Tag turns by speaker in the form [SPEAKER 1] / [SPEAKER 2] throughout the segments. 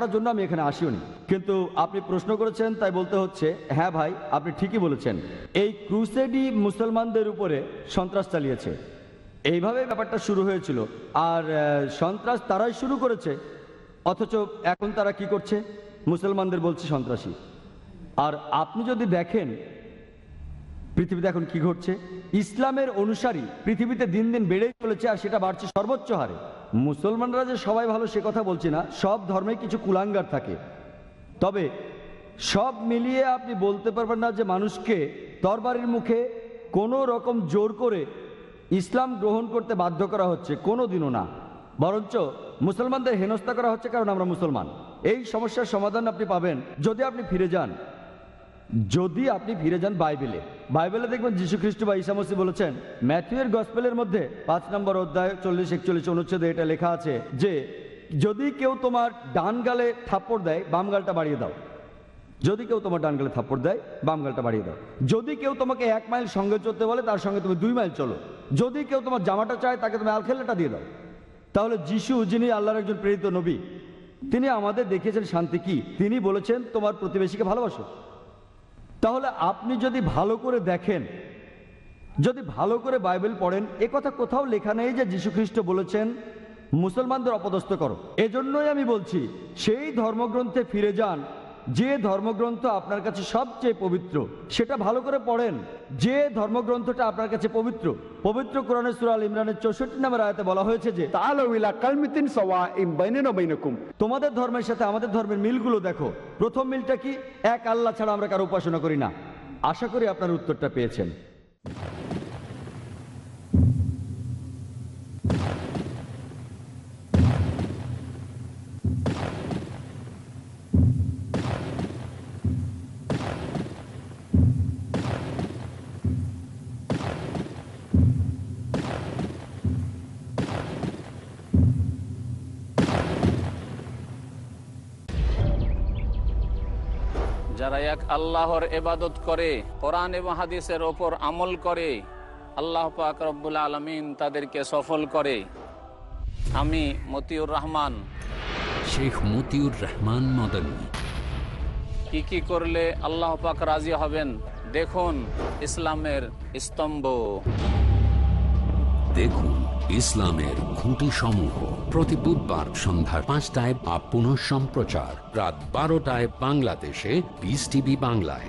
[SPEAKER 1] করার জন্য আমি এখানে আসিওনি কিন্তু আপনি প্রশ্ন করেছেন তাই বলতে হচ্ছে হ্যাঁ ভাই আপনি ঠিকই বলেছেন এই ক্রুসেডি মুসলমানদের উপরে সন্ত্রাস চালিয়েছে এইভাবে ব্যাপারটা শুরু হয়েছিল আর সন্ত্রাস তারাই শুরু করেছে অথচ এখন তারা কি করছে মুসলমানদের বলছে সন্ত্রাসী আর আপনি যদি দেখেন পৃথিবীতে এখন কি ঘটছে ইসলামের অনুসারী পৃথিবীতে দিন দিন বেড়েই চলেছে আর সেটা বাড়ছে সর্বোচ্চ হারে মুসলমানরা যে সবাই ভালো সে কথা বলছি না সব ধর্মে কিছু কুলাঙ্গার থাকে তবে সব মিলিয়ে আপনি বলতে পারবেন না যে মানুষকে তরবারির মুখে কোনো রকম জোর করে ইসলাম গ্রহণ করতে বাধ্য করা হচ্ছে কোনো দিনও না বরঞ্চ মুসলমানদের হেনস্থা করা হচ্ছে কারণ আমরা মুসলমান এই সমস্যার সমাধান আপনি পাবেন যদি আপনি ফিরে যান যদি আপনি ফিরে যান বাইবেলে বাইবেলে দেখবেন যীশু খ্রিস্ট বা ইসামসি বলেছেন ম্যাথিউর গসপেলের মধ্যে পাঁচ নম্বর অধ্যায় চল্লিশ একচল্লিশ অনুচ্ছেদে এটা লেখা আছে যে যদি কেউ তোমার ডান গালে থাপ্পড় দেয় বাম গালটা বাড়িয়ে দাও যদি কেউ তোমার ডান গালে থাপ্পড় দেয় বাম গালটা বাড়িয়ে দাও যদি কেউ তোমাকে এক মাইল সঙ্গে চলতে বলে তার সঙ্গে তুমি দুই মাইল চলো যদি কেউ তোমার জামাটা চায় তাকে তুমি আলখেলাটা দিয়ে দাও তাহলে যিশু যিনি আল্লাহর একজন প্রেরিত নবী তিনি আমাদের দেখিয়েছেন শান্তি কি তিনি বলেছেন তোমার প্রতিবেশীকে ভালোবাসো তাহলে আপনি যদি ভালো করে দেখেন যদি ভালো করে বাইবেল পড়েন এ কথা কোথাও লেখা নেই যে যীশুখ্রিস্ট বলেছেন মুসলমানদের অপদস্থ করো এজন্যই আমি বলছি সেই ধর্মগ্রন্থে ফিরে যান যে ধর্মগ্রন্থ আপনার কাছে সবচেয়ে পবিত্র সেটা ভালো করে পড়েন যে ধর্মগ্রন্থটা আপনার কাছে পবিত্র পবিত্র কোরআনের সুরাল ইমরানের চৌষট্টি নামের আয়তে বলা হয়েছে যে তোমাদের ধর্মের সাথে আমাদের ধর্মের মিলগুলো দেখো প্রথম মিলটা কি এক আল্লাহ ছাড়া আমরা কারো উপাসনা করি না আশা করি আপনার উত্তরটা পেয়েছেন যারা এক আল্লাহর এবাদত করে কোরআন এবং হাদিসের ওপর আমল করে আল্লাহ পাক রব্বুল আলমিন তাদেরকে সফল করে আমি মতিউর রহমান শেখ মতিউর রহমান মদনী কি কি করলে আল্লাহ পাক রাজি হবেন দেখুন ইসলামের স্তম্ভ দেখুন ইসলামের খুঁটি সমূহ প্রতি বুধবার সন্ধ্যার পাঁচটায় বা পুনঃ সম্প্রচার রাত বারোটায় বাংলাদেশে বিস টিভি বাংলায়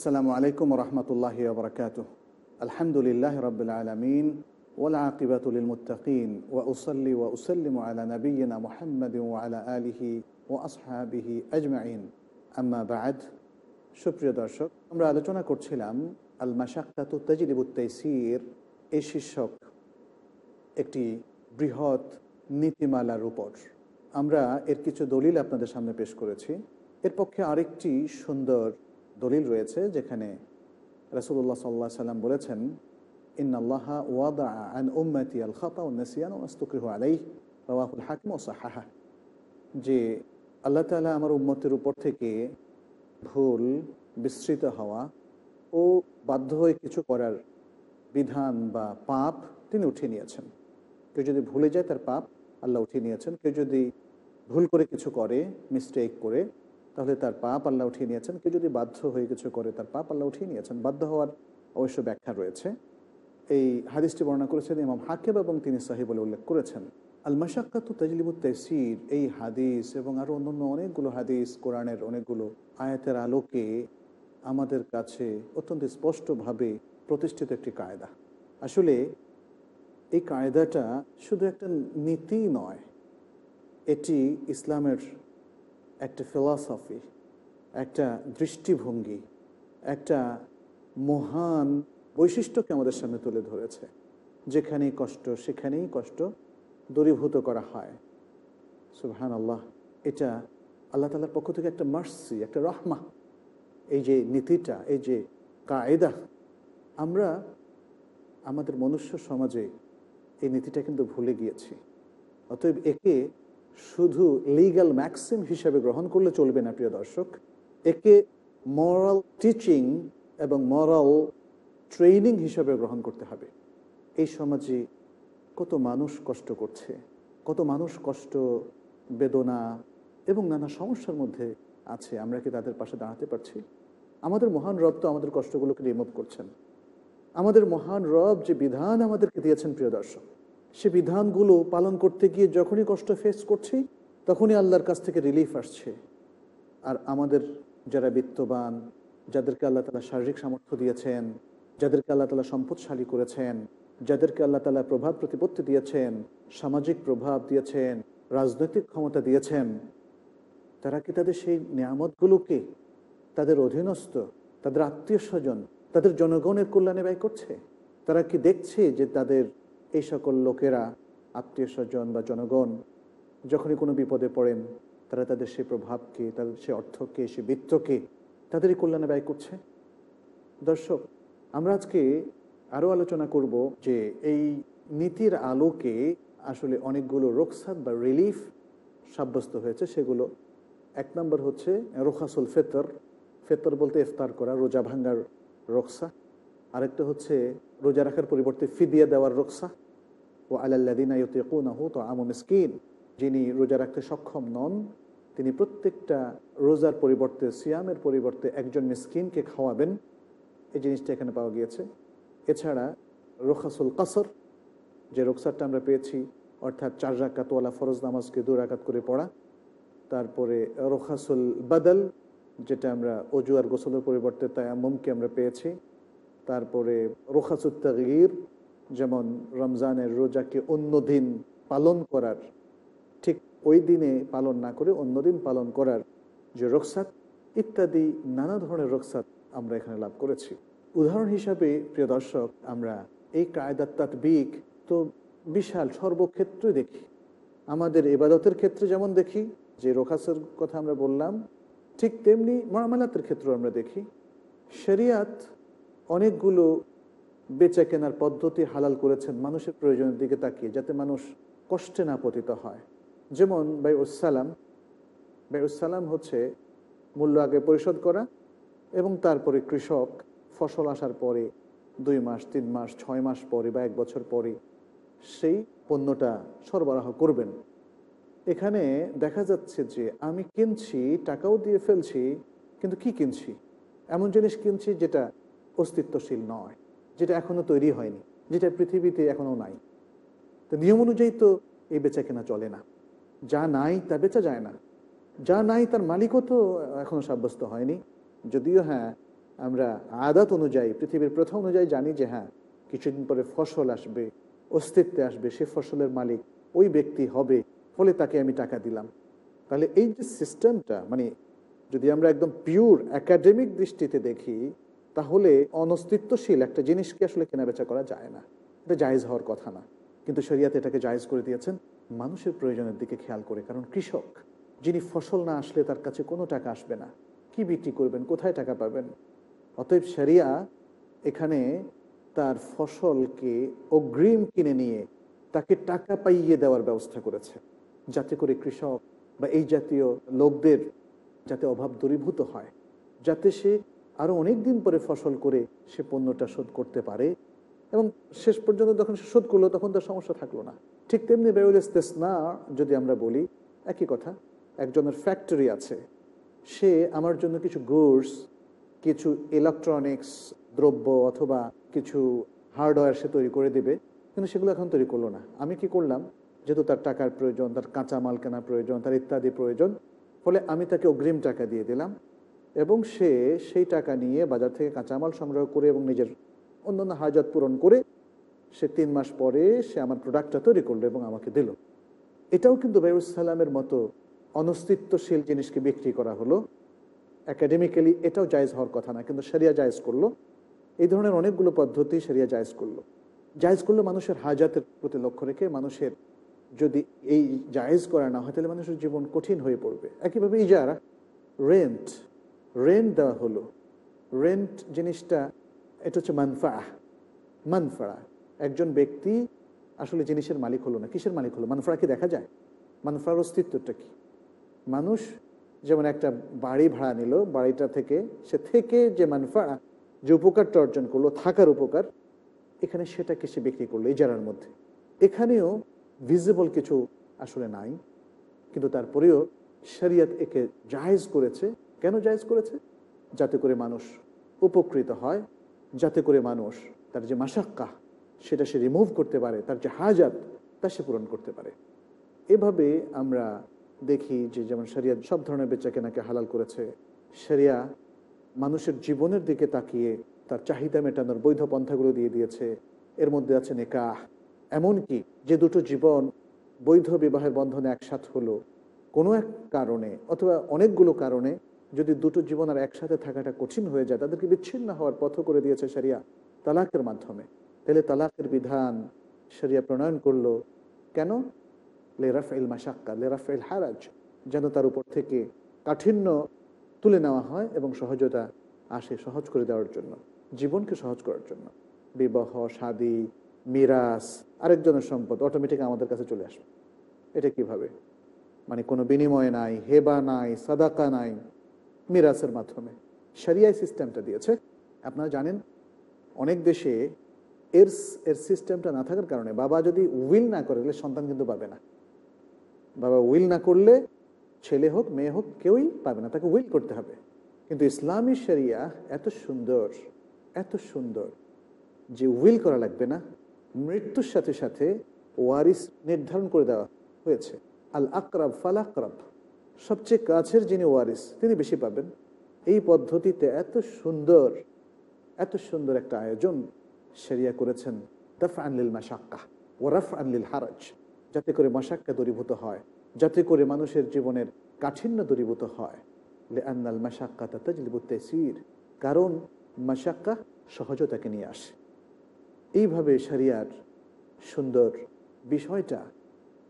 [SPEAKER 2] আসসালামু আলাইকুম রহমতুল্লাহ আবরকাত আলহামদুলিল্লাহ রবিল আলমিন والعاقبة للمتقين وأصلي وأسلم على نبينا محمد وعلى آله وأصحابه أجمعين أما بعد সুপ্রিয় দর্শক আমরা আলোচনা করছিলাম আল মাসাক্কাত তাজিলিবুত্তাইসির এ শীর্ষক একটি বৃহৎ নীতিমালার উপর আমরা এর কিছু দলিল আপনাদের সামনে পেশ করেছি এর পক্ষে আরেকটি সুন্দর দলিল রয়েছে যেখানে রসুল্লাহ সাল্লাহ সাল্লাম বলেছেন ইন্নআল্লাহা ওয়াদা আন উম্মতি আল খাতা উন্নসিয়ান ওয়াস্তুকৃহ আলাই রওয়াহুল হাকিম ও সাহাহা যে আল্লাহ তালা আমার উম্মতের উপর থেকে ভুল বিস্তৃত হওয়া ও বাধ্য হয়ে কিছু করার বিধান বা পাপ তিনি উঠিয়ে নিয়েছেন কেউ যদি ভুলে যায় তার পাপ আল্লাহ উঠিয়ে নিয়েছেন কেউ যদি ভুল করে কিছু করে মিস্টেক করে তাহলে তার পাপ আল্লাহ উঠিয়ে নিয়েছেন কেউ যদি বাধ্য হয়ে কিছু করে তার পাপ আল্লাহ উঠিয়ে নিয়েছেন বাধ্য হওয়ার অবশ্য ব্যাখ্যা রয়েছে এই হাদিসটি বর্ণনা করেছেন ইমাম হাকিব এবং তিনি সাহি বলে উল্লেখ করেছেন আল মাসাক্কাতু তাজলিবুত তেসির এই হাদিস এবং আরও অন্যান্য অনেকগুলো হাদিস কোরআনের অনেকগুলো আয়াতের আলোকে আমাদের কাছে অত্যন্ত স্পষ্টভাবে প্রতিষ্ঠিত একটি কায়দা আসলে এই কায়দাটা শুধু একটা নীতি নয় এটি ইসলামের একটা ফিলসফি একটা দৃষ্টিভঙ্গি একটা মহান বৈশিষ্ট্যকে আমাদের সামনে তুলে ধরেছে যেখানেই কষ্ট সেখানেই কষ্ট দূরীভূত করা হয় সুহান আল্লাহ এটা আল্লাহ তালার পক্ষ থেকে একটা মার্সি একটা রহমা এই যে নীতিটা এই যে কায়দা আমরা আমাদের মনুষ্য সমাজে এই নীতিটা কিন্তু ভুলে গিয়েছি অতএব একে শুধু লিগাল ম্যাক্সিম হিসেবে গ্রহণ করলে চলবে না প্রিয় দর্শক একে মরাল টিচিং এবং মরাল ট্রেনিং হিসাবে গ্রহণ করতে হবে এই সমাজে কত মানুষ কষ্ট করছে কত মানুষ কষ্ট বেদনা এবং নানা সমস্যার মধ্যে আছে আমরা কি তাদের পাশে দাঁড়াতে পারছি আমাদের মহান রব তো আমাদের কষ্টগুলোকে রিমুভ করছেন আমাদের মহান রব যে বিধান আমাদেরকে দিয়েছেন প্রিয় দর্শক সে বিধানগুলো পালন করতে গিয়ে যখনই কষ্ট ফেস করছি তখনই আল্লাহর কাছ থেকে রিলিফ আসছে আর আমাদের যারা বিত্তবান যাদেরকে আল্লাহ তালা শারীরিক সামর্থ্য দিয়েছেন যাদেরকে আল্লাহ তালা সম্পদশালী করেছেন যাদেরকে আল্লাহ তালা প্রভাব প্রতিপত্তি দিয়েছেন সামাজিক প্রভাব দিয়েছেন রাজনৈতিক ক্ষমতা দিয়েছেন তারা কি তাদের সেই নিয়ামতগুলোকে তাদের অধীনস্থ তাদের আত্মীয় স্বজন তাদের জনগণের কল্যাণে ব্যয় করছে তারা কি দেখছে যে তাদের এই সকল লোকেরা আত্মীয় স্বজন বা জনগণ যখনই কোনো বিপদে পড়েন তারা তাদের সে প্রভাবকে তাদের সে অর্থকে সে বৃত্তকে তাদেরই কল্যাণে ব্যয় করছে দর্শক আমরা আজকে আরও আলোচনা করব যে এই নীতির আলোকে আসলে অনেকগুলো রোকসাদ বা রিলিফ সাব্যস্ত হয়েছে সেগুলো এক নম্বর হচ্ছে রোখাসুল ফেতর ফেতর বলতে ইফতার করা রোজা ভাঙ্গার রোকসা আরেকটা হচ্ছে রোজা রাখার পরিবর্তে ফিদিয়া দেওয়ার রোকসা ও আলাল্লাদিনা ইউতিকুনাহু তো আমু মিসকিন যিনি রোজা রাখতে সক্ষম নন তিনি প্রত্যেকটা রোজার পরিবর্তে সিয়ামের পরিবর্তে একজন মিসকিনকে খাওয়াবেন এই জিনিসটা এখানে পাওয়া গিয়েছে এছাড়া রোখাসুল কাসর যে রোকসারটা আমরা পেয়েছি অর্থাৎ চার রাকাতওয়ালা ফরজ নামাজকে দু রাকাত করে পড়া তারপরে রোখাসুল বাদল যেটা আমরা অজু আর গোসলের পরিবর্তে তায়ামুমকে আমরা পেয়েছি তারপরে রোখাসুত্তাগির যেমন রমজানের রোজাকে অন্য দিন পালন করার ঠিক ওই দিনে পালন না করে অন্য দিন পালন করার যে রক্সাত ইত্যাদি নানা ধরনের রক্সাত আমরা এখানে লাভ করেছি উদাহরণ হিসাবে প্রিয় দর্শক আমরা এই কায়দার বিক তো বিশাল সর্বক্ষেত্রে দেখি আমাদের এবাদতের ক্ষেত্রে যেমন দেখি যে রোখাসের কথা আমরা বললাম ঠিক তেমনি মরামালাতের ক্ষেত্রেও আমরা দেখি শরিয়াত অনেকগুলো বেচা কেনার পদ্ধতি হালাল করেছেন মানুষের প্রয়োজনের দিকে তাকিয়ে যাতে মানুষ কষ্টে না পতিত হয় যেমন সালাম সালাম হচ্ছে মূল্য আগে পরিশোধ করা এবং তারপরে কৃষক ফসল আসার পরে দুই মাস তিন মাস ছয় মাস পরে বা এক বছর পরে সেই পণ্যটা সরবরাহ করবেন এখানে দেখা যাচ্ছে যে আমি কিনছি টাকাও দিয়ে ফেলছি কিন্তু কি কিনছি এমন জিনিস কিনছি যেটা অস্তিত্বশীল নয় যেটা এখনও তৈরি হয়নি যেটা পৃথিবীতে এখনও নাই তো নিয়ম অনুযায়ী তো এই বেচা কেনা চলে না যা নাই তা বেচা যায় না যা নাই তার মালিকও তো এখনও সাব্যস্ত হয়নি যদিও হ্যাঁ আমরা আদাত অনুযায়ী পৃথিবীর প্রথা অনুযায়ী জানি যে হ্যাঁ কিছুদিন পরে ফসল আসবে অস্তিত্বে আসবে সে ফসলের মালিক ওই ব্যক্তি হবে ফলে তাকে আমি টাকা দিলাম তাহলে এই যে সিস্টেমটা মানে যদি আমরা একদম পিওর একাডেমিক দৃষ্টিতে দেখি তাহলে অনস্তিত্বশীল একটা জিনিসকে আসলে কেনাবেচা করা যায় না এটা জায়জ হওয়ার কথা না কিন্তু শরিয়াতে এটাকে জায়জ করে দিয়েছেন মানুষের প্রয়োজনের দিকে খেয়াল করে কারণ কৃষক যিনি ফসল না আসলে তার কাছে কোনো টাকা আসবে না কি বিক্রি করবেন কোথায় টাকা পাবেন অতএব শরিয়া এখানে তার ফসলকে অগ্রিম কিনে নিয়ে তাকে টাকা পাইয়ে দেওয়ার ব্যবস্থা করেছে যাতে করে কৃষক বা এই জাতীয় লোকদের যাতে অভাব দূরীভূত হয় যাতে সে আরও অনেক দিন পরে ফসল করে সে পণ্যটা শোধ করতে পারে এবং শেষ পর্যন্ত যখন সে শোধ করলো তখন তার সমস্যা থাকলো না ঠিক তেমনি বেউল ইস্তেসনা যদি আমরা বলি একই কথা একজনের ফ্যাক্টরি আছে সে আমার জন্য কিছু গুডস কিছু ইলেকট্রনিক্স দ্রব্য অথবা কিছু হার্ডওয়্যার সে তৈরি করে দেবে কিন্তু সেগুলো এখন তৈরি করলো না আমি কি করলাম যেহেতু তার টাকার প্রয়োজন তার কাঁচামাল কেনা প্রয়োজন তার ইত্যাদি প্রয়োজন ফলে আমি তাকে অগ্রিম টাকা দিয়ে দিলাম এবং সে সেই টাকা নিয়ে বাজার থেকে কাঁচামাল সংগ্রহ করে এবং নিজের অন্যান্য হাজত পূরণ করে সে তিন মাস পরে সে আমার প্রোডাক্টটা তৈরি করলো এবং আমাকে দিল এটাও কিন্তু বেউসালামের মতো অনস্তিত্বশীল জিনিসকে বিক্রি করা হলো অ্যাকাডেমিক্যালি এটাও জায়জ হওয়ার কথা না কিন্তু সেরিয়া জায়জ করলো এই ধরনের অনেকগুলো পদ্ধতি সেরিয়া জায়জ করলো জায়জ করলো মানুষের হাজাতের প্রতি লক্ষ্য রেখে মানুষের যদি এই জায়জ করা না হয় তাহলে মানুষের জীবন কঠিন হয়ে পড়বে একইভাবে ইজারা রেন্ট রেন্ট দেওয়া হলো রেন্ট জিনিসটা এটা হচ্ছে মানফাড়া মানফাড়া একজন ব্যক্তি আসলে জিনিসের মালিক হলো না কিসের মালিক হলো মানফাড়া কি দেখা যায় মানফাড়ার অস্তিত্বটা কি মানুষ যেমন একটা বাড়ি ভাড়া নিল বাড়িটা থেকে সে থেকে যে মানফাড়া যে উপকারটা অর্জন করলো থাকার উপকার এখানে সেটাকে সে বিক্রি করলো ইজারার মধ্যে এখানেও ভিজিবল কিছু আসলে নাই কিন্তু তারপরেও শরিয়ত একে জাহেজ করেছে কেন জায়জ করেছে যাতে করে মানুষ উপকৃত হয় যাতে করে মানুষ তার যে মাসাক্কা সেটা সে রিমুভ করতে পারে তার যে হাজাত তা সে পূরণ করতে পারে এভাবে আমরা দেখি যে যেমন সেরিয়া সব ধরনের বেচা কেনাকে হালাল করেছে সেরিয়া মানুষের জীবনের দিকে তাকিয়ে তার চাহিদা মেটানোর বৈধ পন্থাগুলো দিয়ে দিয়েছে এর মধ্যে আছে নিকাহ এমনকি যে দুটো জীবন বৈধ বিবাহের বন্ধনে একসাথ হলো কোনো এক কারণে অথবা অনেকগুলো কারণে যদি দুটো জীবন আর একসাথে থাকাটা কঠিন হয়ে যায় তাদেরকে বিচ্ছিন্ন হওয়ার পথ করে দিয়েছে সারিয়া তালাকের মাধ্যমে তাহলে তালাকের বিধান সারিয়া প্রণয়ন করল কেন লেরাফ এল মাসাক্কা লেরাফ এল হারাজ যেন তার উপর থেকে কাঠিন্য তুলে নেওয়া হয় এবং সহজতা আসে সহজ করে দেওয়ার জন্য জীবনকে সহজ করার জন্য বিবাহ শাদী মিরাস আরেকজনের সম্পদ অটোমেটিক আমাদের কাছে চলে আসবে এটা কিভাবে মানে কোনো বিনিময় নাই হেবা নাই সাদাকা নাই মিরাসের মাধ্যমে সারিয়ায় সিস্টেমটা দিয়েছে আপনারা জানেন অনেক দেশে এরস এর সিস্টেমটা না থাকার কারণে বাবা যদি উইল না করে তাহলে সন্তান কিন্তু পাবে না বাবা উইল না করলে ছেলে হোক মেয়ে হোক কেউই পাবে না তাকে উইল করতে হবে কিন্তু ইসলামী শরিয়া এত সুন্দর এত সুন্দর যে উইল করা লাগবে না মৃত্যুর সাথে সাথে ওয়ারিস নির্ধারণ করে দেওয়া হয়েছে আল আকরাব ফাল আকরাব সবচেয়ে কাছের যিনি ওয়ারিস তিনি বেশি পাবেন এই পদ্ধতিতে এত সুন্দর এত সুন্দর একটা আয়োজন সেরিয়া করেছেন দফ আনলিল মাসাক্কা ওরফ আনলিল হারাজ যাতে করে মাসাক্কা দূরীভূত হয় যাতে করে মানুষের জীবনের কাঠিন্য দূরীভূত হয় লে আন্নাল মাসাক্কা তাজলিবুতে সির কারণ মাসাক্কা সহজতাকে নিয়ে আসে এইভাবে সারিয়ার সুন্দর বিষয়টা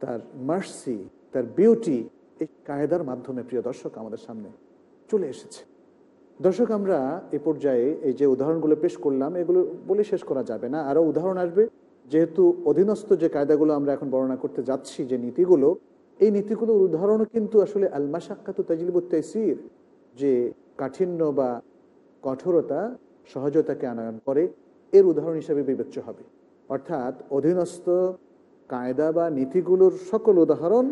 [SPEAKER 2] তার মার্সি তার বিউটি এই কায়দার মাধ্যমে প্রিয় দর্শক আমাদের সামনে চলে এসেছে দর্শক আমরা এ পর্যায়ে এই যে উদাহরণগুলো পেশ করলাম এগুলো বলে শেষ করা যাবে না আরও উদাহরণ আসবে যেহেতু অধীনস্থ যে কায়দাগুলো আমরা এখন বর্ণনা করতে যাচ্ছি যে নীতিগুলো এই নীতিগুলোর উদাহরণও কিন্তু আসলে আলমা সাক্ষাত তাজিলিবুত তাইসির যে কাঠিন্য বা কঠোরতা সহজতাকে আনয়ন করে এর উদাহরণ হিসেবে বিবেচ্য হবে অর্থাৎ অধীনস্থ কায়দা বা নীতিগুলোর সকল উদাহরণ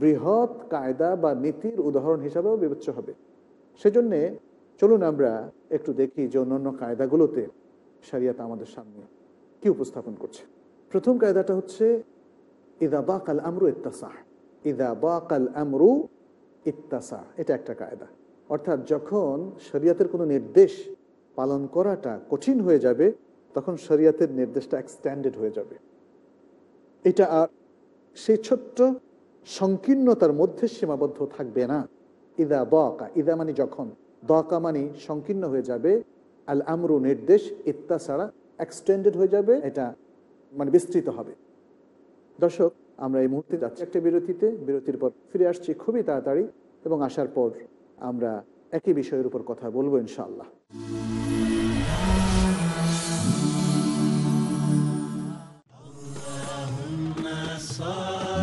[SPEAKER 2] বৃহৎ কায়দা বা নীতির উদাহরণ হিসাবেও বিবেচ্য হবে সেজন্যে চলুন আমরা একটু দেখি যে অন্যান্য কায়দাগুলোতে সারিয়াত আমাদের সামনে কি উপস্থাপন করছে প্রথম কায়দাটা হচ্ছে ইদা কাল আমরু ইত্তাসাহ ইদা কাল আমরু ইত্তাসা এটা একটা কায়দা অর্থাৎ যখন শরিয়াতের কোনো নির্দেশ পালন করাটা কঠিন হয়ে যাবে তখন শরিয়াতের নির্দেশটা এক্সট্যান্ডেড হয়ে যাবে এটা আর সেই ছোট্ট সংকীর্ণতার মধ্যে সীমাবদ্ধ থাকবে না ইদা দকা ইদা মানে যখন দকা মানে সংকীর্ণ হয়ে যাবে আল আমরু নির্দেশ ইত্তা ছাড়া এক্সটেন্ডেড হয়ে যাবে এটা মানে বিস্তৃত হবে দর্শক আমরা এই মুহূর্তে যাচ্ছি একটা বিরতিতে বিরতির পর ফিরে আসছি খুবই তাড়াতাড়ি এবং আসার পর আমরা একই বিষয়ের উপর কথা বলবো ইনশাআল্লাহ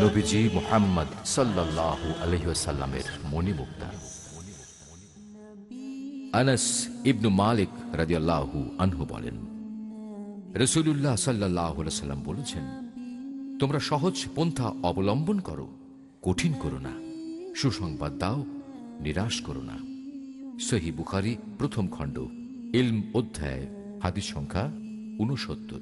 [SPEAKER 1] নবীজি মোহাম্মদ সাল্লাহ আলহিসাল্লামের মণিমুক্তা আনাস ইবনু মালিক রাজিয়াল্লাহু আনহু বলেন রসুল্লাহ সাল্লাহ সাল্লাম বলেছেন তোমরা সহজ পন্থা অবলম্বন করো কঠিন করো না সুসংবাদ দাও নিরাশ করো না সহি বুখারি প্রথম খণ্ড ইলম অধ্যায় হাদিস সংখ্যা ঊনসত্তর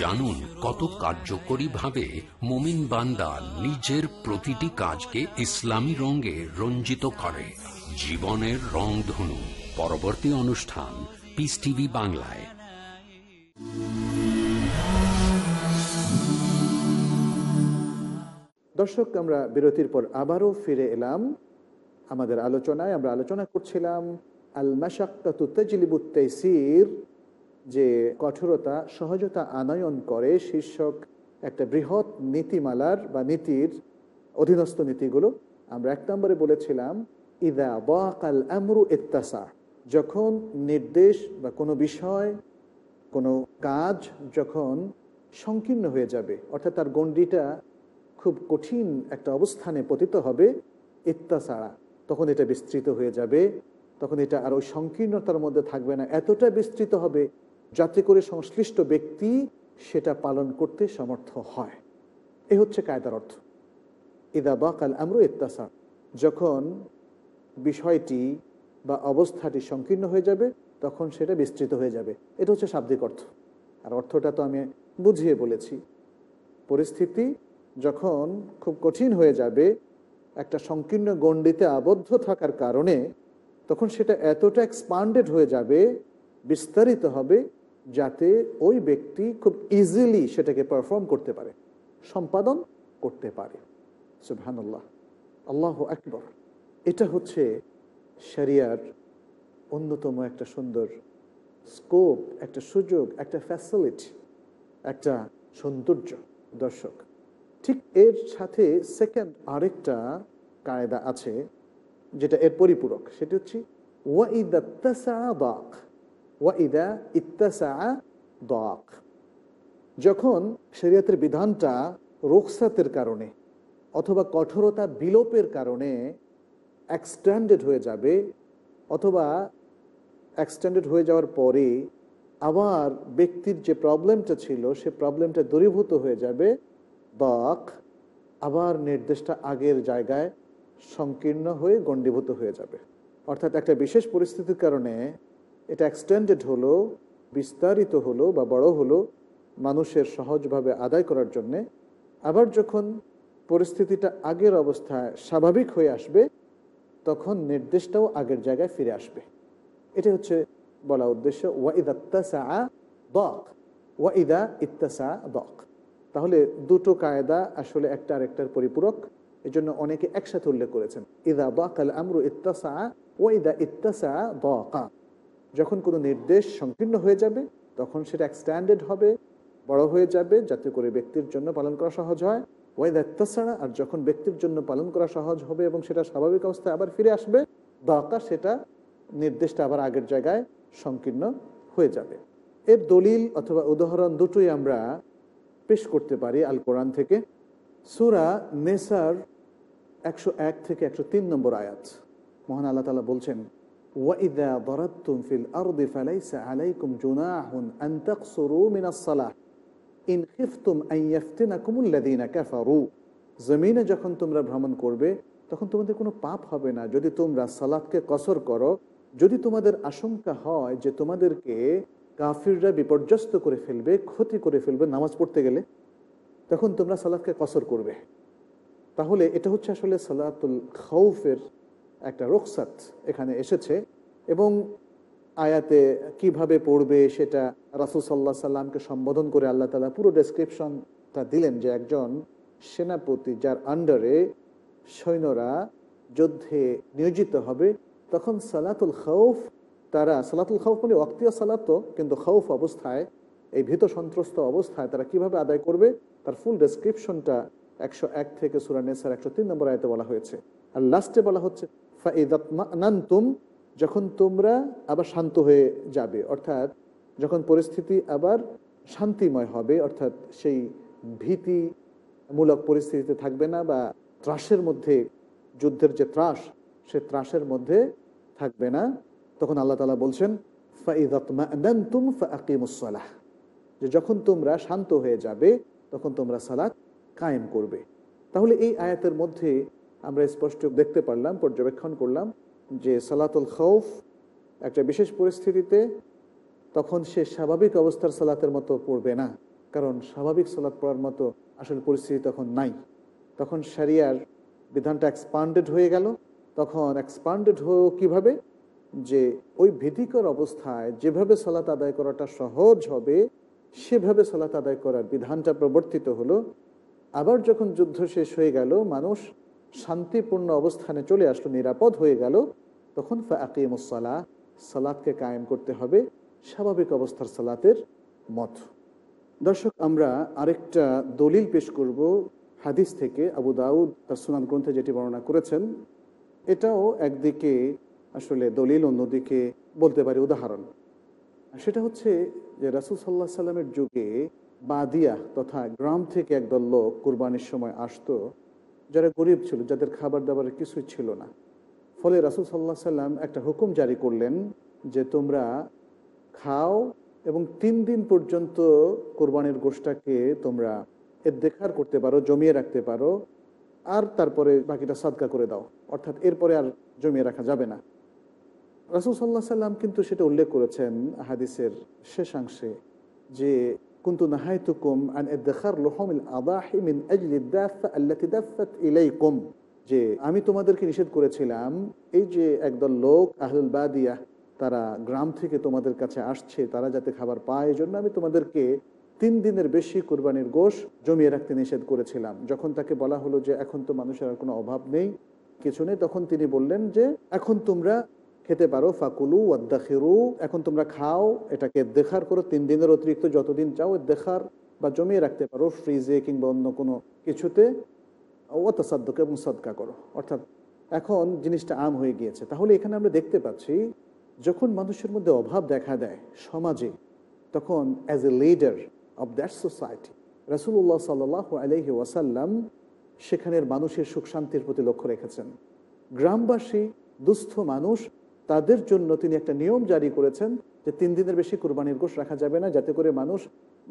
[SPEAKER 1] জানুন কত কার্যকরী ভাবে মোমিন বান্দা নিজের প্রতিটি কাজকে ইসলামী রঙে রঞ্জিত করে জীবনের রং ধনু পরবর্তী অনুষ্ঠান পিস টিভি বাংলায়
[SPEAKER 2] দর্শক আমরা বিরতির পর আবারও ফিরে এলাম আমাদের আলোচনায় আমরা আলোচনা করছিলাম আল মাসাক্কাতু তাজলিবুত যে কঠোরতা সহজতা আনয়ন করে শীর্ষক একটা বৃহৎ নীতিমালার বা নীতির অধীনস্থ নীতিগুলো আমরা এক নম্বরে বলেছিলাম ইদা বাকাল আমরু ইত্তাসা যখন নির্দেশ বা কোনো বিষয় কোনো কাজ যখন সংকীর্ণ হয়ে যাবে অর্থাৎ তার গণ্ডিটা খুব কঠিন একটা অবস্থানে পতিত হবে ইত্তাসাড়া তখন এটা বিস্তৃত হয়ে যাবে তখন এটা আর ওই সংকীর্ণতার মধ্যে থাকবে না এতটা বিস্তৃত হবে যাতে করে সংশ্লিষ্ট ব্যক্তি সেটা পালন করতে সমর্থ হয় এ হচ্ছে কায়দার অর্থ ইদা বাকাল আমরু ইত্তাসার যখন বিষয়টি বা অবস্থাটি সংকীর্ণ হয়ে যাবে তখন সেটা বিস্তৃত হয়ে যাবে এটা হচ্ছে শাব্দিক অর্থ আর অর্থটা তো আমি বুঝিয়ে বলেছি পরিস্থিতি যখন খুব কঠিন হয়ে যাবে একটা সংকীর্ণ গণ্ডিতে আবদ্ধ থাকার কারণে তখন সেটা এতটা এক্সপান্ডেড হয়ে যাবে বিস্তারিত হবে যাতে ওই ব্যক্তি খুব ইজিলি সেটাকে পারফর্ম করতে পারে সম্পাদন করতে পারে সুবাহ আল্লাহ আকবর এটা হচ্ছে শরিয়ার অন্যতম একটা সুন্দর স্কোপ একটা সুযোগ একটা ফ্যাসিলিটি একটা সৌন্দর্য দর্শক ঠিক এর সাথে সেকেন্ড আরেকটা কায়দা আছে যেটা এর পরিপূরক সেটি হচ্ছে যখন শরীয়তের বিধানটা রোকসাতের কারণে অথবা কঠোরতা বিলোপের কারণে এক্সটেন্ডেড হয়ে যাবে অথবা এক্সটেন্ডেড হয়ে যাওয়ার পরে আবার ব্যক্তির যে প্রবলেমটা ছিল সে প্রবলেমটা দূরীভূত হয়ে যাবে বাক আবার নির্দেশটা আগের জায়গায় সংকীর্ণ হয়ে গণ্ডীভূত হয়ে যাবে অর্থাৎ একটা বিশেষ পরিস্থিতির কারণে এটা এক্সটেন্ডেড হলো বিস্তারিত হলো বা বড় হলো মানুষের সহজভাবে আদায় করার জন্যে আবার যখন পরিস্থিতিটা আগের অবস্থায় স্বাভাবিক হয়ে আসবে তখন নির্দেশটাও আগের জায়গায় ফিরে আসবে এটা হচ্ছে বলা উদ্দেশ্য ওয়াইদাত্তাসা বক ওয়াইদা ইত্তাসা বক তাহলে দুটো কায়দা আসলে একটা আরেকটার পরিপূরক এজন্য অনেকে একসাথে উল্লেখ করেছেন ইদা বাকাল আমরু ইত্তাসা ও ইদা ইত্তাসা বাকা যখন কোনো নির্দেশ সংকীর্ণ হয়ে যাবে তখন সেটা এক্সট্যান্ডেড হবে বড় হয়ে যাবে যাতে করে ব্যক্তির জন্য পালন করা সহজ হয় ওয়াইদা ইত্তাসাড়া আর যখন ব্যক্তির জন্য পালন করা সহজ হবে এবং সেটা স্বাভাবিক অবস্থায় আবার ফিরে আসবে দাকা সেটা নির্দেশটা আবার আগের জায়গায় সংকীর্ণ হয়ে যাবে এর দলিল অথবা উদাহরণ দুটোই আমরা পেশ করতে পারি আল কোরআন থেকে সুরা নেসার একশো এক থেকে একশো তিন নম্বর আয়াত মহান আল্লাহ তালা বলছেন ওয়াইদা দরাত্তুম ফিল আরদি ফালাইসা আলাইকুম জুনাহুন আন্তাকসুরু মিনাস সালাহ ইন খিফতুম আইয়াফতিনাকুমুল্লাযীনা কাফারু জমিনে যখন তোমরা ভ্রমণ করবে তখন তোমাদের কোনো পাপ হবে না যদি তোমরা সালাদকে কসর করো যদি তোমাদের আশঙ্কা হয় যে তোমাদেরকে কাফিররা বিপর্যস্ত করে ফেলবে ক্ষতি করে ফেলবে নামাজ পড়তে গেলে তখন তোমরা সালাদকে কসর করবে তাহলে এটা হচ্ছে আসলে সালাতুল খৌফের একটা রোকসাত এখানে এসেছে এবং আয়াতে কিভাবে পড়বে সেটা রাসুল সাল্লা সাল্লামকে সম্বোধন করে আল্লাহ তালা পুরো ডেসক্রিপশনটা দিলেন যে একজন সেনাপতি যার আন্ডারে সৈন্যরা যুদ্ধে নিয়োজিত হবে তখন সালাতুল খৌফ তারা সালাতুল খাউফ মানে অক্তিয়া সালাত কিন্তু খৌফ অবস্থায় এই ভীত সন্ত্রস্ত অবস্থায় তারা কিভাবে আদায় করবে তার ফুল ডেসক্রিপশনটা একশো এক থেকে সুরা নেসার একশো তিন নম্বর আয়তে বলা হয়েছে আর লাস্টে বলা হচ্ছে ফাইদাতমানান্তুম যখন তোমরা আবার শান্ত হয়ে যাবে অর্থাৎ যখন পরিস্থিতি আবার শান্তিময় হবে অর্থাৎ সেই ভীতি মূলক পরিস্থিতিতে থাকবে না বা ত্রাসের মধ্যে যুদ্ধের যে ত্রাস সে ত্রাসের মধ্যে থাকবে না তখন আল্লাহ তালা বলছেন ফাইদাতমানান্তুম ফা আকিমুসলাহ যে যখন তোমরা শান্ত হয়ে যাবে তখন তোমরা সালাত কায়েম করবে তাহলে এই আয়াতের মধ্যে আমরা স্পষ্ট দেখতে পারলাম পর্যবেক্ষণ করলাম যে সালাতুল খৌফ একটা বিশেষ পরিস্থিতিতে তখন সে স্বাভাবিক অবস্থার সালাতের মতো পড়বে না কারণ স্বাভাবিক সালাত পড়ার মতো আসল পরিস্থিতি তখন নাই তখন সারিয়ার বিধানটা এক্সপান্ডেড হয়ে গেল তখন এক্সপান্ডেড হয়েও কীভাবে যে ওই ভীতিকর অবস্থায় যেভাবে সলাত আদায় করাটা সহজ হবে সেভাবে সলাত আদায় করার বিধানটা প্রবর্তিত হলো আবার যখন যুদ্ধ শেষ হয়ে গেল মানুষ শান্তিপূর্ণ অবস্থানে চলে আসলো নিরাপদ হয়ে গেল তখন ফাকিমুসলা সালাদকে কায়েম করতে হবে স্বাভাবিক অবস্থার সালাতের মত দর্শক আমরা আরেকটা দলিল পেশ করব হাদিস থেকে আবু দাউদ তার সুনান গ্রন্থে যেটি বর্ণনা করেছেন এটাও একদিকে আসলে দলিল অন্যদিকে বলতে পারি উদাহরণ সেটা হচ্ছে যে রাসুল সাল্লাহ সাল্লামের যুগে বাদিয়া তথা গ্রাম থেকে একদল লোক কুরবানির সময় আসতো যারা গরিব ছিল যাদের খাবার দাবারের কিছুই ছিল না ফলে রাসুল সাল্লাহ সাল্লাম একটা হুকুম জারি করলেন যে তোমরা খাও এবং তিন দিন পর্যন্ত কোরবানির গোষ্ঠাকে তোমরা এর দেখার করতে পারো জমিয়ে রাখতে পারো আর তারপরে বাকিটা সাদকা করে দাও অর্থাৎ এরপরে আর জমিয়ে রাখা যাবে না রাসুল সাল্লাহ সাল্লাম কিন্তু সেটা উল্লেখ করেছেন হাদিসের শেষাংশে যে كنت نهايتكم عن ادخار لحوم الاضاحي মিন اجل الدافه التي دفت اليكم যে আমি তোমাদেরকে নিষেধ করেছিলাম এই যে একদল লোক আহলুল বাদিয়া তারা গ্রাম থেকে তোমাদের কাছে আসছে তারা যাতে খাবার পায় এই জন্য আমি তোমাদেরকে তিন দিনের বেশি কোরবানির গোষ জমিয়ে রাখতে নিষেধ করেছিলাম যখন তাকে বলা হলো যে এখন তো মানুষের আর কোনো অভাব নেই কিছু নেই তখন তিনি বললেন যে এখন তোমরা খেতে পারো ফাকুলু ওয়াদ্দাখিরু এখন তোমরা খাও এটাকে দেখার করো তিন দিনের অতিরিক্ত যতদিন চাও দেখার বা জমিয়ে রাখতে পারো ফ্রিজে কিংবা অন্য কোনো কিছুতে অতসাদ্যক এবং সদকা করো অর্থাৎ এখন জিনিসটা আম হয়ে গিয়েছে তাহলে এখানে আমরা দেখতে পাচ্ছি যখন মানুষের মধ্যে অভাব দেখা দেয় সমাজে তখন as a leader of that society রাসুল্লাহ সাল্লাহ আলহি ওয়াসাল্লাম সেখানের মানুষের সুখ শান্তির প্রতি লক্ষ্য রেখেছেন গ্রামবাসী দুস্থ মানুষ তাদের জন্য তিনি একটা নিয়ম জারি করেছেন যে তিন দিনের বেশি কোরবানির গোষ রাখা যাবে না যাতে করে মানুষ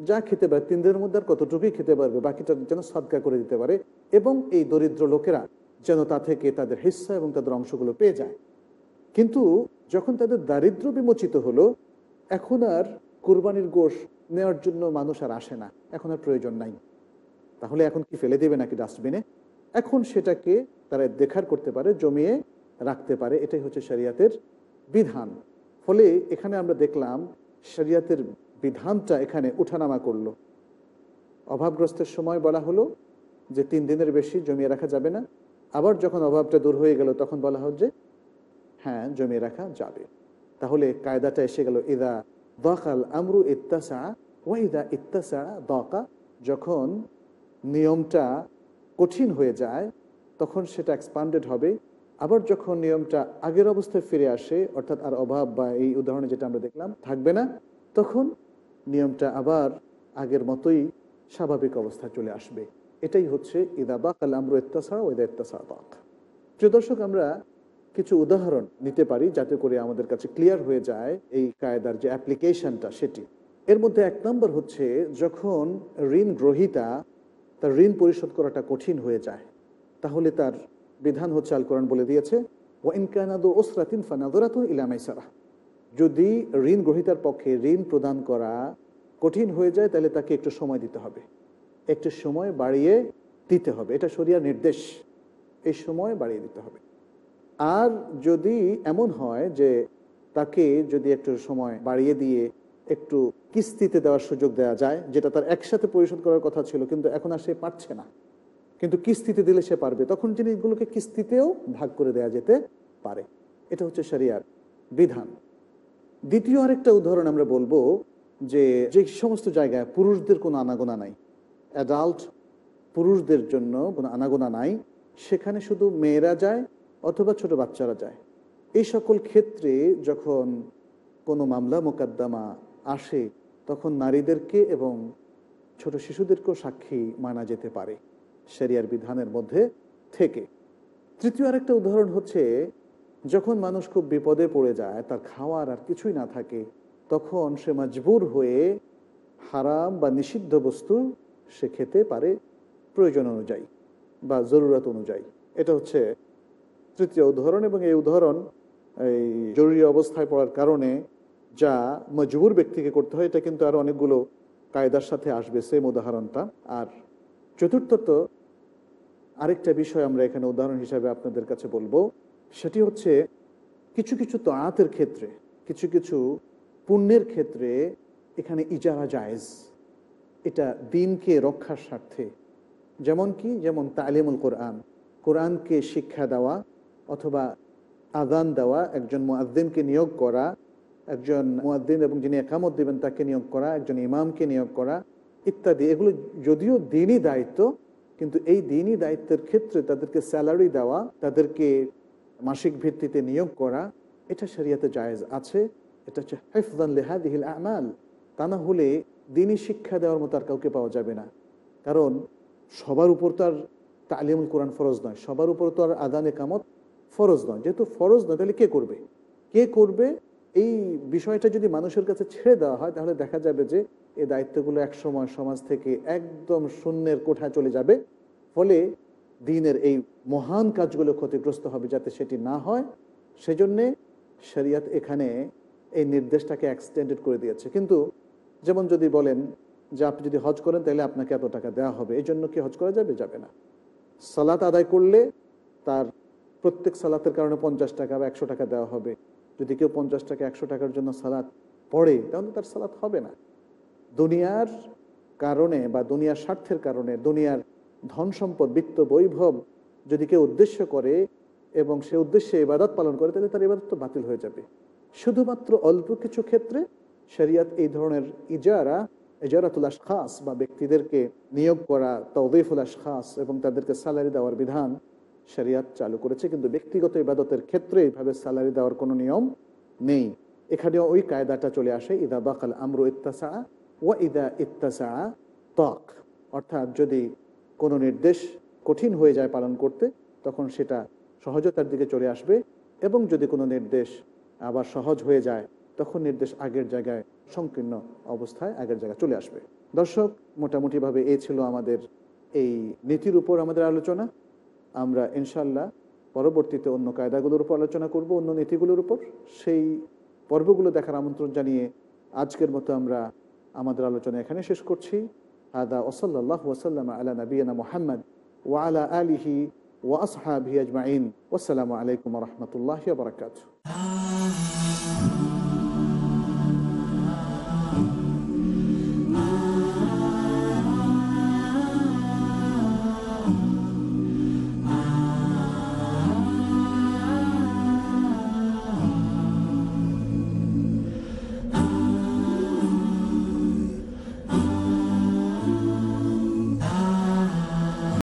[SPEAKER 2] যা খেতে পারে তিন দিনের মধ্যে আর কতটুকুই খেতে পারবে বাকিটা যেন সাদকা করে দিতে পারে এবং এই দরিদ্র লোকেরা যেন তা থেকে তাদের হিস্সা এবং তাদের অংশগুলো পেয়ে যায় কিন্তু যখন তাদের দারিদ্র বিমোচিত হলো এখন আর কোরবানির গোষ নেওয়ার জন্য মানুষ আর আসে না এখন আর প্রয়োজন নাই তাহলে এখন কি ফেলে দেবে নাকি ডাস্টবিনে এখন সেটাকে তারা দেখার করতে পারে জমিয়ে রাখতে পারে এটাই হচ্ছে শরিয়াতের বিধান ফলে এখানে আমরা দেখলাম শরিয়াতের বিধানটা এখানে উঠানামা করলো অভাবগ্রস্তের সময় বলা হলো যে তিন দিনের বেশি জমিয়ে রাখা যাবে না আবার যখন অভাবটা দূর হয়ে গেল তখন বলা হল যে হ্যাঁ জমিয়ে রাখা যাবে তাহলে কায়দাটা এসে গেল ইদা দকাল আমরু ইত্তাসা ওয়াইদা ইত্তাসা দকা যখন নিয়মটা কঠিন হয়ে যায় তখন সেটা এক্সপান্ডেড হবে আবার যখন নিয়মটা আগের অবস্থায় ফিরে আসে অর্থাৎ আর অভাব বা এই উদাহরণে যেটা আমরা দেখলাম থাকবে না তখন নিয়মটা আবার আগের মতোই স্বাভাবিক অবস্থা চলে আসবে এটাই হচ্ছে ইদাবাক আল আমর ইত্তাসা ওয়েদা ইত্তাসা বাক প্রিয় দর্শক আমরা কিছু উদাহরণ নিতে পারি যাতে করে আমাদের কাছে ক্লিয়ার হয়ে যায় এই কায়দার যে অ্যাপ্লিকেশনটা সেটি এর মধ্যে এক নম্বর হচ্ছে যখন ঋণ গ্রহিতা তার ঋণ পরিশোধ করাটা কঠিন হয়ে যায় তাহলে তার বিধান হচ্ছে আল কোরআন বলে দিয়েছে ওয়াইনকানাদ ওসরাতিন ইলামাই ইলামাইসারা যদি ঋণ গ্রহিতার পক্ষে ঋণ প্রদান করা কঠিন হয়ে যায় তাহলে তাকে একটু সময় দিতে হবে একটু সময় বাড়িয়ে দিতে হবে এটা সরিয়ার নির্দেশ এই সময় বাড়িয়ে দিতে হবে আর যদি এমন হয় যে তাকে যদি একটু সময় বাড়িয়ে দিয়ে একটু কিস্তিতে দেওয়ার সুযোগ দেওয়া যায় যেটা তার একসাথে পরিশোধ করার কথা ছিল কিন্তু এখন আর সে পারছে না কিন্তু কিস্তিতে দিলে সে পারবে তখন জিনিসগুলোকে কিস্তিতেও ভাগ করে দেয়া যেতে পারে এটা হচ্ছে সারিয়ার বিধান দ্বিতীয় আরেকটা উদাহরণ আমরা বলবো যে যে সমস্ত জায়গায় পুরুষদের কোনো আনাগোনা নাই অ্যাডাল্ট পুরুষদের জন্য কোনো আনাগোনা নাই সেখানে শুধু মেয়েরা যায় অথবা ছোট বাচ্চারা যায় এই সকল ক্ষেত্রে যখন কোনো মামলা মোকদ্দমা আসে তখন নারীদেরকে এবং ছোট শিশুদেরকেও সাক্ষী মানা যেতে পারে শরিয়ার বিধানের মধ্যে থেকে তৃতীয় আরেকটা উদাহরণ হচ্ছে যখন মানুষ খুব বিপদে পড়ে যায় তার খাওয়ার আর কিছুই না থাকে তখন সে মজবুর হয়ে হারাম বা নিষিদ্ধ বস্তু সে খেতে পারে প্রয়োজন অনুযায়ী বা জরুরত অনুযায়ী এটা হচ্ছে তৃতীয় উদাহরণ এবং এই উদাহরণ এই জরুরি অবস্থায় পড়ার কারণে যা মজবুর ব্যক্তিকে করতে হয় এটা কিন্তু আরও অনেকগুলো কায়দার সাথে আসবে সেম উদাহরণটা আর চতুর্থত আরেকটা বিষয় আমরা এখানে উদাহরণ হিসাবে আপনাদের কাছে বলবো সেটি হচ্ছে কিছু কিছু আতের ক্ষেত্রে কিছু কিছু পুণ্যের ক্ষেত্রে এখানে ইজারা জায়েজ এটা দিনকে রক্ষার স্বার্থে যেমন কি যেমন তালিমুল কোরআন কোরআনকে শিক্ষা দেওয়া অথবা আদান দেওয়া একজন মুয়াদ্দিনকে নিয়োগ করা একজন মুয়াদ্দিন এবং যিনি একামত দেবেন তাকে নিয়োগ করা একজন ইমামকে নিয়োগ করা ইত্যাদি এগুলো যদিও দিনই দায়িত্ব কিন্তু এই দিনই দায়িত্বের ক্ষেত্রে তাদেরকে স্যালারি দেওয়া তাদেরকে মাসিক ভিত্তিতে নিয়োগ করা এটা শরিয়াতে জায়েজ আছে এটা হচ্ছে হেফদান লেহাদিহিল আমাল তা না হলে দিনই শিক্ষা দেওয়ার মতো আর কাউকে পাওয়া যাবে না কারণ সবার উপর তো আর তালিমুল কোরআন ফরজ নয় সবার উপর তো আর আদান একামত ফরজ নয় যেহেতু ফরজ নয় তাহলে কে করবে কে করবে এই বিষয়টা যদি মানুষের কাছে ছেড়ে দেওয়া হয় তাহলে দেখা যাবে যে এই দায়িত্বগুলো একসময় সমাজ থেকে একদম শূন্যের কোঠায় চলে যাবে ফলে দিনের এই মহান কাজগুলো ক্ষতিগ্রস্ত হবে যাতে সেটি না হয় সেজন্যে শরিয়াত এখানে এই নির্দেশটাকে এক্সটেন্ডেড করে দিয়েছে কিন্তু যেমন যদি বলেন যে আপনি যদি হজ করেন তাহলে আপনাকে এত টাকা দেওয়া হবে এই জন্য কি হজ করা যাবে যাবে না সালাত আদায় করলে তার প্রত্যেক সালাতের কারণে পঞ্চাশ টাকা বা একশো টাকা দেওয়া হবে যদি কেউ পঞ্চাশ টাকা একশো টাকার জন্য সালাত পড়ে তাহলে তার সালাত হবে না দুনিয়ার কারণে বা দুনিয়ার স্বার্থের কারণে দুনিয়ার ধন সম্পদ বিত্ত বৈভব যদি কেউ উদ্দেশ্য করে এবং সে উদ্দেশ্যে ইবাদত পালন করে তাহলে তার ইবাদত তো বাতিল হয়ে যাবে শুধুমাত্র অল্প কিছু ক্ষেত্রে শরিয়াত এই ধরনের ইজারা ইজারাতুল খাস বা ব্যক্তিদেরকে নিয়োগ করা তৌদিফুল খাস এবং তাদেরকে স্যালারি দেওয়ার বিধান শরিয়াত চালু করেছে কিন্তু ব্যক্তিগত ইবাদতের ক্ষেত্রে এইভাবে স্যালারি দেওয়ার কোনো নিয়ম নেই এখানেও ওই কায়দাটা চলে আসে ইদা বাকাল আমরু ইত্তাসা ওয়াইদা ইত্তাসা তাক অর্থাৎ যদি কোনো নির্দেশ কঠিন হয়ে যায় পালন করতে তখন সেটা সহজতার দিকে চলে আসবে এবং যদি কোনো নির্দেশ আবার সহজ হয়ে যায় তখন নির্দেশ আগের জায়গায় সংকীর্ণ অবস্থায় আগের জায়গায় চলে আসবে দর্শক মোটামুটিভাবে এ ছিল আমাদের এই নীতির উপর আমাদের আলোচনা আমরা ইনশাল্লাহ পরবর্তীতে অন্য কায়দাগুলোর উপর আলোচনা করব অন্য নীতিগুলোর উপর সেই পর্বগুলো দেখার আমন্ত্রণ জানিয়ে আজকের মতো আমরা আমাদের আলোচনা এখানে শেষ করছি আদা ওসল্লাহ ওসাল্লাম আলা নবীনা মোহাম্মদ ওয়ালা আলিহি ওয়াসহাবি আজমাইন ওসালামু আলাইকুম রহমতুল্লাহ বরকাত